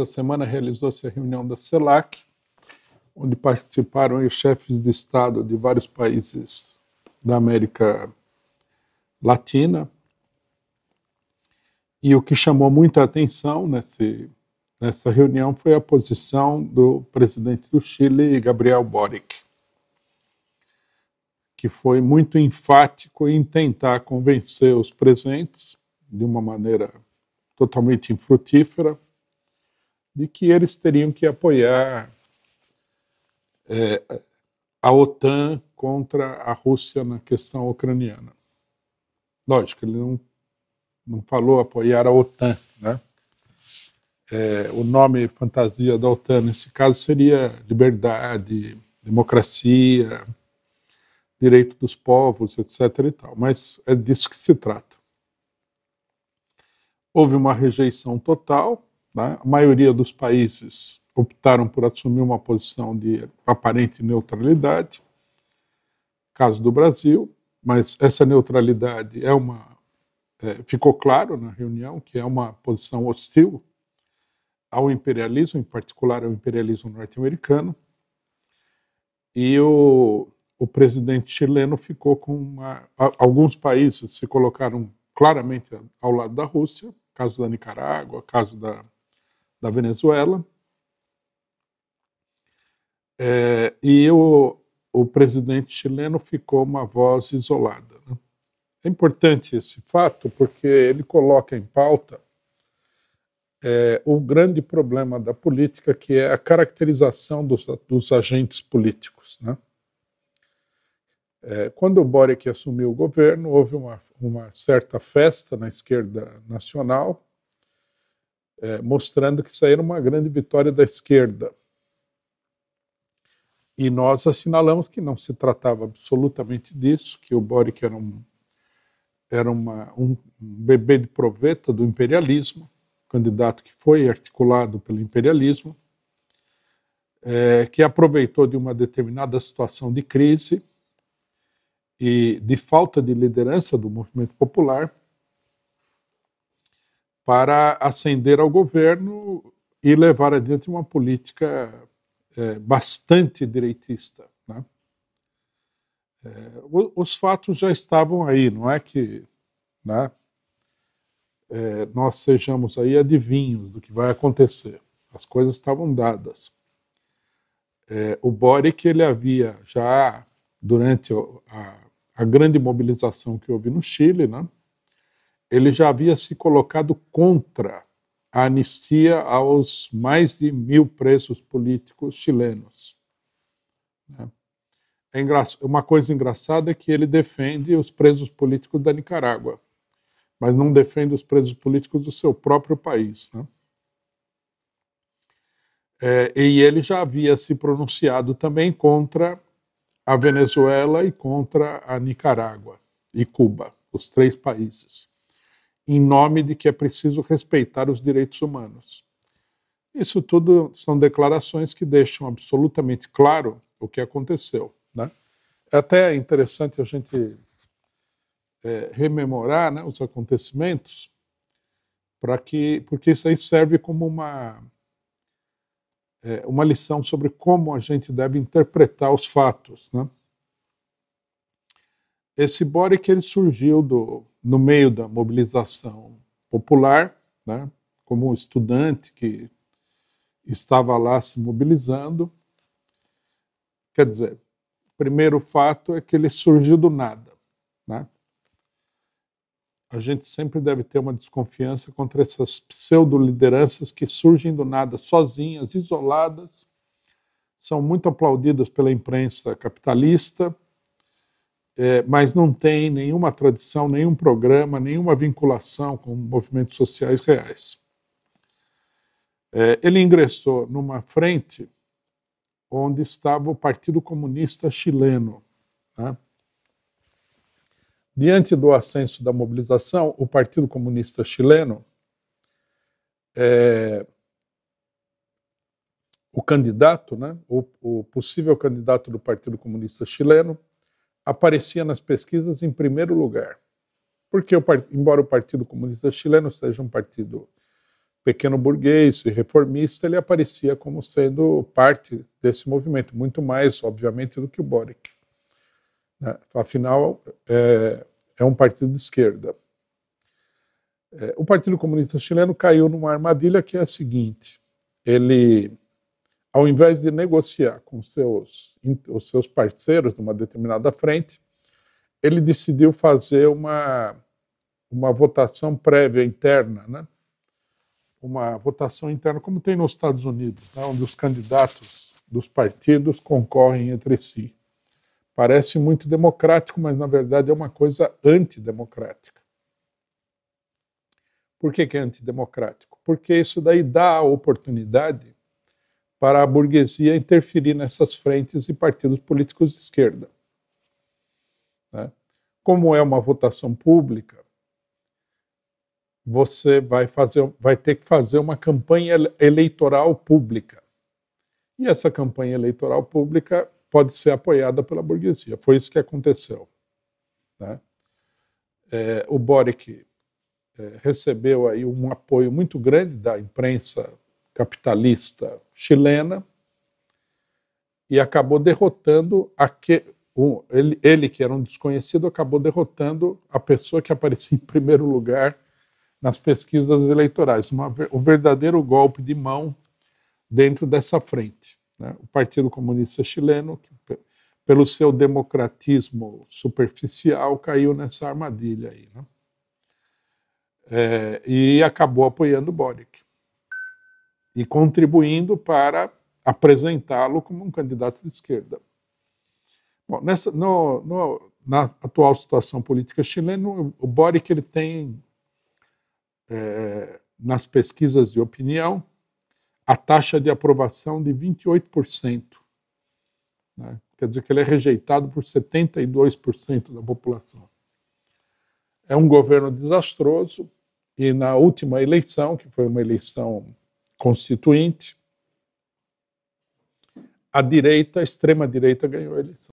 Essa semana realizou-se a reunião da CELAC, onde participaram os chefes de Estado de vários países da América Latina. E o que chamou muita atenção nesse, nessa reunião foi a posição do presidente do Chile, Gabriel Boric, que foi muito enfático em tentar convencer os presentes, de uma maneira totalmente infrutífera, de que eles teriam que apoiar é, a OTAN contra a Rússia na questão ucraniana. Lógico, ele não, não falou apoiar a OTAN, né? É, o nome fantasia da OTAN nesse caso seria liberdade, democracia, direito dos povos, etc. E tal. Mas é disso que se trata. Houve uma rejeição total né? A maioria dos países optaram por assumir uma posição de aparente neutralidade, caso do Brasil, mas essa neutralidade é uma é, ficou claro na reunião que é uma posição hostil ao imperialismo, em particular ao imperialismo norte-americano. E o, o presidente chileno ficou com uma, alguns países se colocaram claramente ao lado da Rússia, caso da Nicarágua, caso da da Venezuela. É, e o, o presidente chileno ficou uma voz isolada. Né? É importante esse fato porque ele coloca em pauta é, o grande problema da política, que é a caracterização dos, dos agentes políticos. Né? É, quando o Boric assumiu o governo, houve uma, uma certa festa na esquerda nacional, é, mostrando que isso aí era uma grande vitória da esquerda. E nós assinalamos que não se tratava absolutamente disso, que o Boric era um, era uma, um bebê de proveta do imperialismo, candidato que foi articulado pelo imperialismo, é, que aproveitou de uma determinada situação de crise e de falta de liderança do movimento popular para ascender ao governo e levar adiante uma política é, bastante direitista. Né? É, os fatos já estavam aí, não é que né, é, nós sejamos aí adivinhos do que vai acontecer. As coisas estavam dadas. É, o que ele havia já durante a, a grande mobilização que houve no Chile, né? ele já havia se colocado contra a anistia aos mais de mil presos políticos chilenos. Né? É uma coisa engraçada é que ele defende os presos políticos da Nicarágua, mas não defende os presos políticos do seu próprio país. Né? É, e ele já havia se pronunciado também contra a Venezuela e contra a Nicarágua e Cuba, os três países em nome de que é preciso respeitar os direitos humanos. Isso tudo são declarações que deixam absolutamente claro o que aconteceu. Né? É até interessante a gente é, rememorar né, os acontecimentos, para que porque isso aí serve como uma é, uma lição sobre como a gente deve interpretar os fatos, né? Esse Boric ele surgiu do no meio da mobilização popular, né, como um estudante que estava lá se mobilizando. Quer dizer, o primeiro fato é que ele surgiu do nada. Né? A gente sempre deve ter uma desconfiança contra essas pseudo-lideranças que surgem do nada, sozinhas, isoladas, são muito aplaudidas pela imprensa capitalista é, mas não tem nenhuma tradição, nenhum programa, nenhuma vinculação com movimentos sociais reais. É, ele ingressou numa frente onde estava o Partido Comunista Chileno. Né? Diante do ascenso da mobilização, o Partido Comunista Chileno, é, o candidato, né, o, o possível candidato do Partido Comunista Chileno, aparecia nas pesquisas em primeiro lugar. Porque, embora o Partido Comunista Chileno seja um partido pequeno burguês e reformista, ele aparecia como sendo parte desse movimento, muito mais, obviamente, do que o Boric. Né? Afinal, é, é um partido de esquerda. É, o Partido Comunista Chileno caiu numa armadilha que é a seguinte: ele ao invés de negociar com seus, os seus parceiros numa determinada frente, ele decidiu fazer uma, uma votação prévia interna, né? uma votação interna, como tem nos Estados Unidos, né? onde os candidatos dos partidos concorrem entre si. Parece muito democrático, mas na verdade é uma coisa antidemocrática. Por que, que é antidemocrático? Porque isso daí dá a oportunidade para a burguesia interferir nessas frentes e partidos políticos de esquerda. Né? Como é uma votação pública, você vai, fazer, vai ter que fazer uma campanha eleitoral pública. E essa campanha eleitoral pública pode ser apoiada pela burguesia. Foi isso que aconteceu. Né? É, o Boric é, recebeu aí um apoio muito grande da imprensa capitalista chilena e acabou derrotando aque, um, ele, ele, que era um desconhecido, acabou derrotando a pessoa que aparecia em primeiro lugar nas pesquisas eleitorais. Uma, um verdadeiro golpe de mão dentro dessa frente. Né? O Partido Comunista Chileno, que, pelo seu democratismo superficial, caiu nessa armadilha aí. Né? É, e acabou apoiando o Boric e contribuindo para apresentá-lo como um candidato de esquerda. Bom, nessa, no, no, na atual situação política chilena, o Boric ele tem, é, nas pesquisas de opinião, a taxa de aprovação de 28%. Né? Quer dizer que ele é rejeitado por 72% da população. É um governo desastroso e na última eleição, que foi uma eleição Constituinte, a direita, a extrema-direita ganhou a eleição.